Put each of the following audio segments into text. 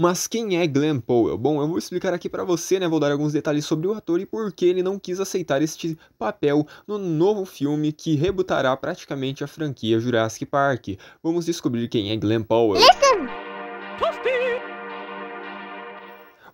Mas quem é Glenn Powell? Bom, eu vou explicar aqui para você, né? Vou dar alguns detalhes sobre o ator e por que ele não quis aceitar este papel no novo filme que rebutará praticamente a franquia Jurassic Park. Vamos descobrir quem é Glenn Powell. Listen.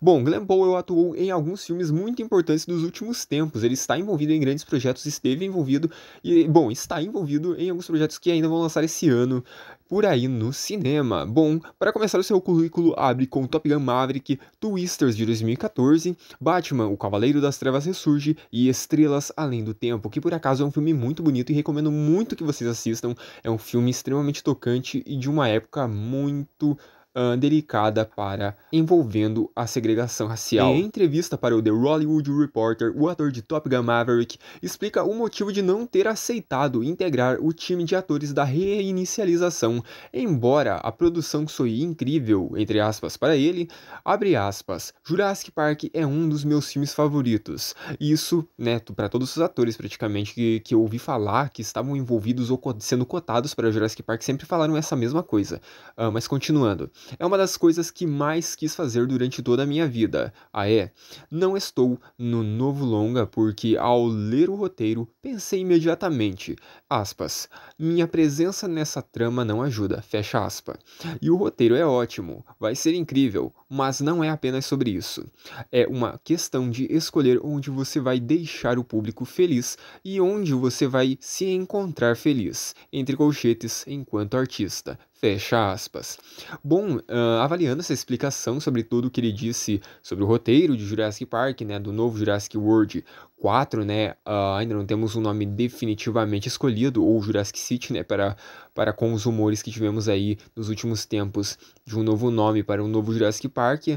Bom, Glenn Powell atuou em alguns filmes muito importantes dos últimos tempos. Ele está envolvido em grandes projetos, esteve envolvido e, bom, está envolvido em alguns projetos que ainda vão lançar esse ano por aí no cinema. Bom, para começar o seu currículo, abre com Top Gun Maverick, Twisters de 2014, Batman, O Cavaleiro das Trevas Ressurge e Estrelas Além do Tempo, que por acaso é um filme muito bonito e recomendo muito que vocês assistam. É um filme extremamente tocante e de uma época muito uh, delicada para envolvendo a segregação racial. Em entrevista para o The Hollywood Reporter, o ator de Top Gun Maverick explica o motivo de não ter aceitado integrar o time de atores da reinicialização, embora a produção soe incrível, entre aspas, para ele, abre aspas, Jurassic Park é um dos meus filmes favoritos. Isso, né, para todos os atores praticamente que, que eu ouvi falar que estavam envolvidos ou sendo cotados para Jurassic Park sempre falaram essa mesma coisa. Uh, mas continuando. É uma das coisas que mais quis fazer durante toda a minha vida. Ah, é? Não estou no novo longa porque, ao ler o roteiro, pensei imediatamente. Aspas. Minha presença nessa trama não ajuda. Fecha aspa. E o roteiro é ótimo, vai ser incrível, mas não é apenas sobre isso. É uma questão de escolher onde você vai deixar o público feliz e onde você vai se encontrar feliz, entre colchetes enquanto artista. Fecha aspas. Bom, uh, avaliando essa explicação sobre tudo o que ele disse sobre o roteiro de Jurassic Park, né, do novo Jurassic World 4, né, uh, ainda não temos um nome definitivamente escolhido, ou Jurassic City, né, para, para com os rumores que tivemos aí nos últimos tempos de um novo nome para um novo Jurassic Park.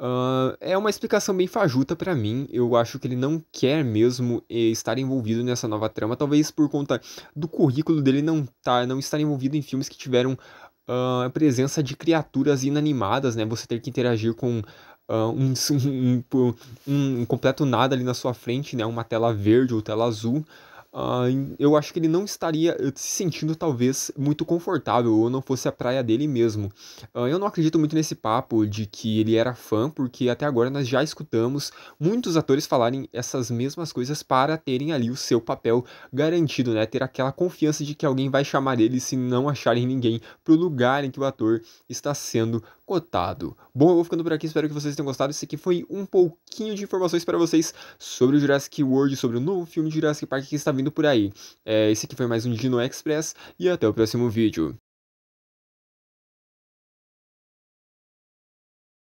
Uh, é uma explicação bem fajuta para mim. Eu acho que ele não quer mesmo eh, estar envolvido nessa nova trama, talvez por conta do currículo dele não tá, não estar envolvido em filmes que tiveram uh, a presença de criaturas inanimadas, né? Você ter que interagir com uh, um, um, um, um, completo nada ali na sua frente, né? Uma tela verde ou tela azul. Uh, eu acho que ele não estaria eh, se sentindo talvez muito confortável ou não fosse a praia dele mesmo. Uh, eu não acredito muito nesse papo de que ele era fã, porque até agora nós já escutamos muitos atores falarem essas mesmas coisas para terem ali o seu papel garantido, né? Ter aquela confiança de que alguém vai chamar ele se não acharem ninguém para o lugar em que o ator está sendo cotado. Bom, eu vou ficando por aqui, espero que vocês tenham gostado. Esse aqui foi um pouquinho de informações para vocês sobre o Jurassic World, sobre o novo filme de Jurassic Park que está vindo por aí. É, esse aqui foi mais um Dino Express e até o próximo vídeo.